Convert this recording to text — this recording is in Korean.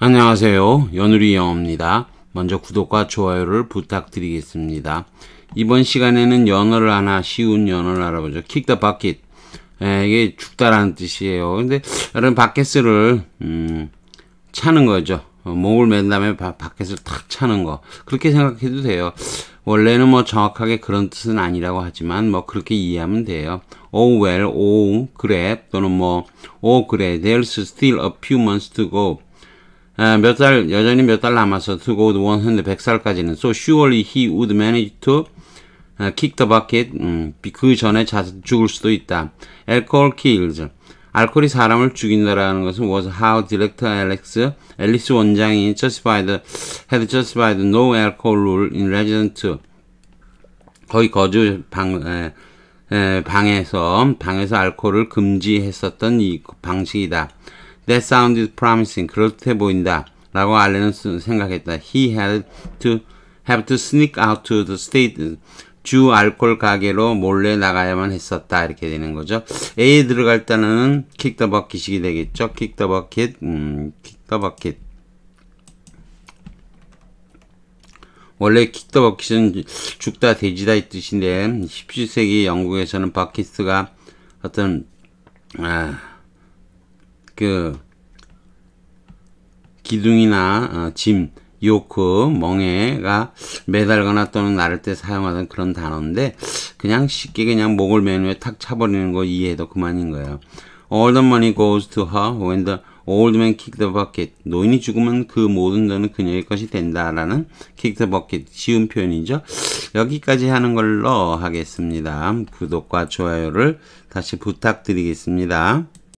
안녕하세요. 연우리 영어입니다. 먼저 구독과 좋아요를 부탁드리겠습니다. 이번 시간에는 연어를 하나 쉬운 연어를 알아보죠. Kick the bucket. 에, 예, 이게 죽다라는 뜻이에요. 근데 여러분 바켓을 음, 차는 거죠. 어, 목을 맨 다음에 바, 바켓을 탁 차는 거. 그렇게 생각해도 돼요. 원래는 뭐 정확하게 그런 뜻은 아니라고 하지만 뭐 그렇게 이해하면 돼요. Oh well, oh 그래 또는 뭐 oh 그래, there's still a few months to go. 몇 달, 여전히 몇 달 남아서 to go to 100, 100살까지는. So surely he would manage to kick the bucket. 음, 그 전에 자, 죽을 수도 있다. Alcohol kills. 알코올이 사람을 죽인다라는 것은 was how director Alex, 앨리스 원장이 justified, had justified no alcohol rule in resident. 거의 거주 방, 에, 에, 방에서, 방에서 알코올을 금지했었던 이 방식이다. That sound is promising. 그럴듯해 보인다. 라고 알렌은 생각했다. He had to have to sneak out to the state. 주 알콜 가게로 몰래 나가야만 했었다. 이렇게 되는 거죠. A에 들어갈 때는 kick the bucket이 되겠죠. kick the bucket, 음, kick the bucket. 원래 kick the bucket은 죽다, 돼지다 이 뜻인데, 17세기 영국에서는 바켓가 어떤, 아, 그 기둥이나 어, 짐, 요크, 멍에가 매달거나 또는 나를 때 사용하던 그런 단어인데 그냥 쉽게 그냥 목을 맨 위에 탁 차버리는 거 이해해도 그만인 거예요. All the money goes to her when the old man kicked the bucket. 노인이 죽으면 그 모든 돈은 그녀의 것이 된다라는 kick the bucket. 쉬운 표현이죠. 여기까지 하는 걸로 하겠습니다. 구독과 좋아요를 다시 부탁드리겠습니다.